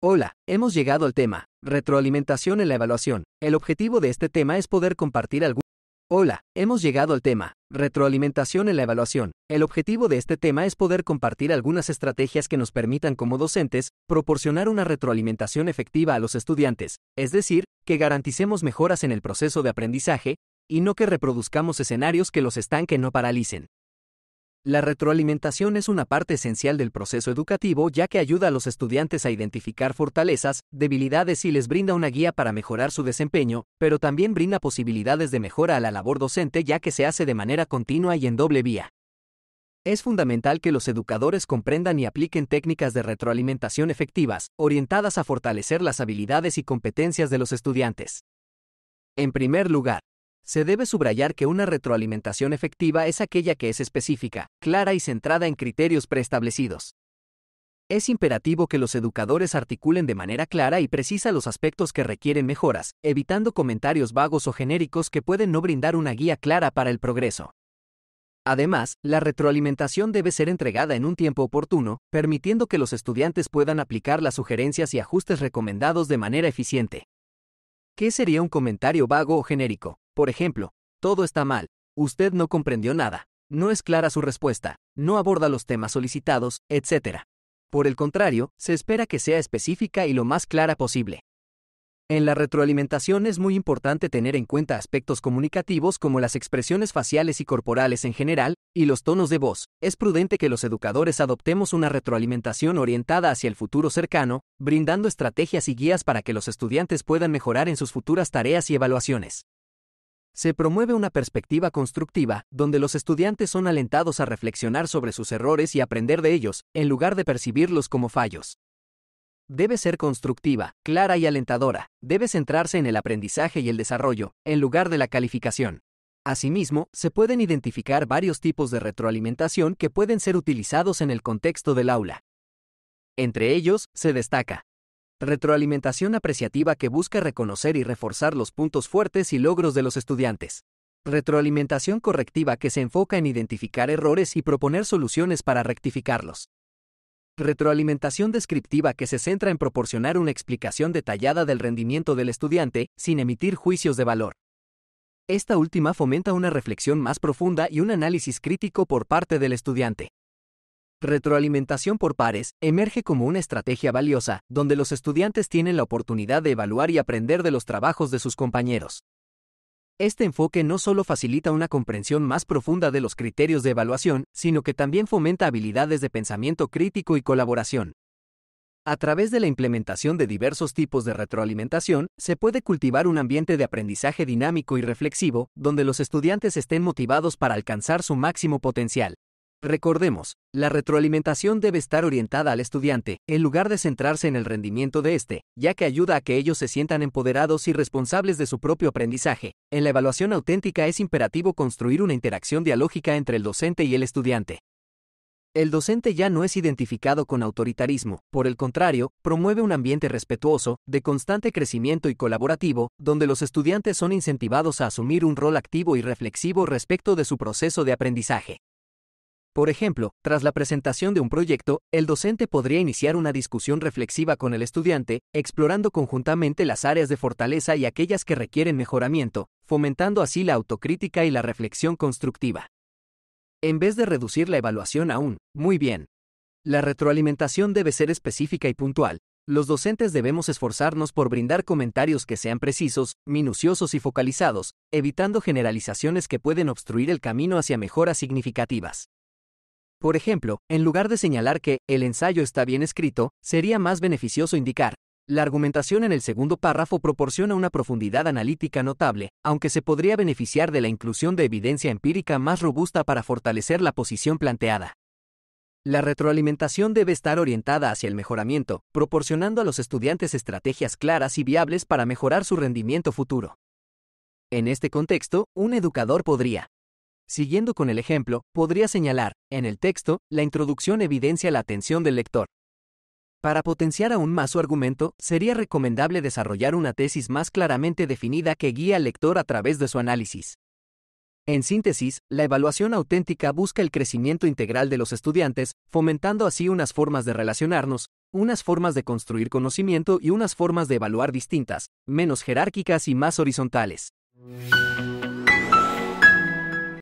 Hola, hemos llegado al tema, retroalimentación en la evaluación. El objetivo de este tema es poder compartir Hola, hemos llegado al tema, retroalimentación en la evaluación. El objetivo de este tema es poder compartir algunas estrategias que nos permitan como docentes proporcionar una retroalimentación efectiva a los estudiantes, es decir, que garanticemos mejoras en el proceso de aprendizaje y no que reproduzcamos escenarios que los estanque no paralicen. La retroalimentación es una parte esencial del proceso educativo ya que ayuda a los estudiantes a identificar fortalezas, debilidades y les brinda una guía para mejorar su desempeño, pero también brinda posibilidades de mejora a la labor docente ya que se hace de manera continua y en doble vía. Es fundamental que los educadores comprendan y apliquen técnicas de retroalimentación efectivas, orientadas a fortalecer las habilidades y competencias de los estudiantes. En primer lugar, se debe subrayar que una retroalimentación efectiva es aquella que es específica, clara y centrada en criterios preestablecidos. Es imperativo que los educadores articulen de manera clara y precisa los aspectos que requieren mejoras, evitando comentarios vagos o genéricos que pueden no brindar una guía clara para el progreso. Además, la retroalimentación debe ser entregada en un tiempo oportuno, permitiendo que los estudiantes puedan aplicar las sugerencias y ajustes recomendados de manera eficiente. ¿Qué sería un comentario vago o genérico? Por ejemplo, todo está mal, usted no comprendió nada, no es clara su respuesta, no aborda los temas solicitados, etc. Por el contrario, se espera que sea específica y lo más clara posible. En la retroalimentación es muy importante tener en cuenta aspectos comunicativos como las expresiones faciales y corporales en general, y los tonos de voz. Es prudente que los educadores adoptemos una retroalimentación orientada hacia el futuro cercano, brindando estrategias y guías para que los estudiantes puedan mejorar en sus futuras tareas y evaluaciones se promueve una perspectiva constructiva, donde los estudiantes son alentados a reflexionar sobre sus errores y aprender de ellos, en lugar de percibirlos como fallos. Debe ser constructiva, clara y alentadora, debe centrarse en el aprendizaje y el desarrollo, en lugar de la calificación. Asimismo, se pueden identificar varios tipos de retroalimentación que pueden ser utilizados en el contexto del aula. Entre ellos, se destaca Retroalimentación apreciativa que busca reconocer y reforzar los puntos fuertes y logros de los estudiantes. Retroalimentación correctiva que se enfoca en identificar errores y proponer soluciones para rectificarlos. Retroalimentación descriptiva que se centra en proporcionar una explicación detallada del rendimiento del estudiante sin emitir juicios de valor. Esta última fomenta una reflexión más profunda y un análisis crítico por parte del estudiante. Retroalimentación por pares emerge como una estrategia valiosa, donde los estudiantes tienen la oportunidad de evaluar y aprender de los trabajos de sus compañeros. Este enfoque no solo facilita una comprensión más profunda de los criterios de evaluación, sino que también fomenta habilidades de pensamiento crítico y colaboración. A través de la implementación de diversos tipos de retroalimentación, se puede cultivar un ambiente de aprendizaje dinámico y reflexivo, donde los estudiantes estén motivados para alcanzar su máximo potencial. Recordemos, la retroalimentación debe estar orientada al estudiante, en lugar de centrarse en el rendimiento de éste, ya que ayuda a que ellos se sientan empoderados y responsables de su propio aprendizaje. En la evaluación auténtica es imperativo construir una interacción dialógica entre el docente y el estudiante. El docente ya no es identificado con autoritarismo, por el contrario, promueve un ambiente respetuoso, de constante crecimiento y colaborativo, donde los estudiantes son incentivados a asumir un rol activo y reflexivo respecto de su proceso de aprendizaje. Por ejemplo, tras la presentación de un proyecto, el docente podría iniciar una discusión reflexiva con el estudiante, explorando conjuntamente las áreas de fortaleza y aquellas que requieren mejoramiento, fomentando así la autocrítica y la reflexión constructiva. En vez de reducir la evaluación aún, muy bien. La retroalimentación debe ser específica y puntual. Los docentes debemos esforzarnos por brindar comentarios que sean precisos, minuciosos y focalizados, evitando generalizaciones que pueden obstruir el camino hacia mejoras significativas. Por ejemplo, en lugar de señalar que el ensayo está bien escrito, sería más beneficioso indicar, la argumentación en el segundo párrafo proporciona una profundidad analítica notable, aunque se podría beneficiar de la inclusión de evidencia empírica más robusta para fortalecer la posición planteada. La retroalimentación debe estar orientada hacia el mejoramiento, proporcionando a los estudiantes estrategias claras y viables para mejorar su rendimiento futuro. En este contexto, un educador podría Siguiendo con el ejemplo, podría señalar, en el texto, la introducción evidencia la atención del lector. Para potenciar aún más su argumento, sería recomendable desarrollar una tesis más claramente definida que guíe al lector a través de su análisis. En síntesis, la evaluación auténtica busca el crecimiento integral de los estudiantes, fomentando así unas formas de relacionarnos, unas formas de construir conocimiento y unas formas de evaluar distintas, menos jerárquicas y más horizontales.